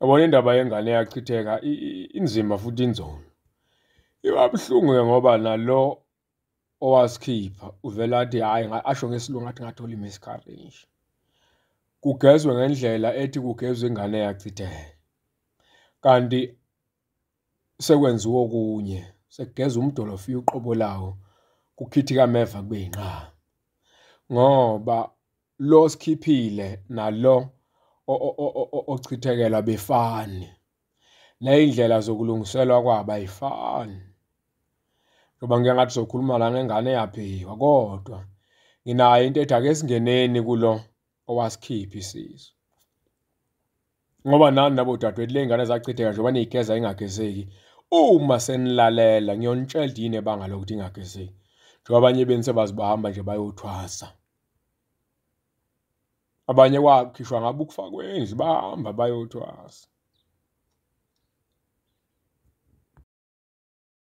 Yabona indaba yengane eyachitheka inzima futhi inzolo. Ibabuhlungu-ke ngoba nalo owasikhipha uvele athi hhayi asho ngesiLungu athi ngathola i-miscarriage. Kugezwe ngendlela ethi kugezwe ingane eyachitheka, kanti sekwenziwe okunye sekugezwa umdolofiya uqobo lawo, kukhithike ameva kube yinqaka ngoba lo osikhiphile nalo ochithekela befani ney'ndlela zokulungiselwa kwabo ay'fani ngoba ngike ngathi sokhuluma la ngengane eyabhekwa kodwa nginayo into ethi ake singeneni kulo owasikhipha isisu ngoba nani nabodadewethu ley'ngane zachitheka njengoba niy'geza ingagezeki uma senilalela ngiyonitshela into yini ebanga lokuthi ingagezeki njengoba abanye beni sebazibahamba nje bayothwasa abanye wabo khishwa ngabukufakweni bahamba bayotwasa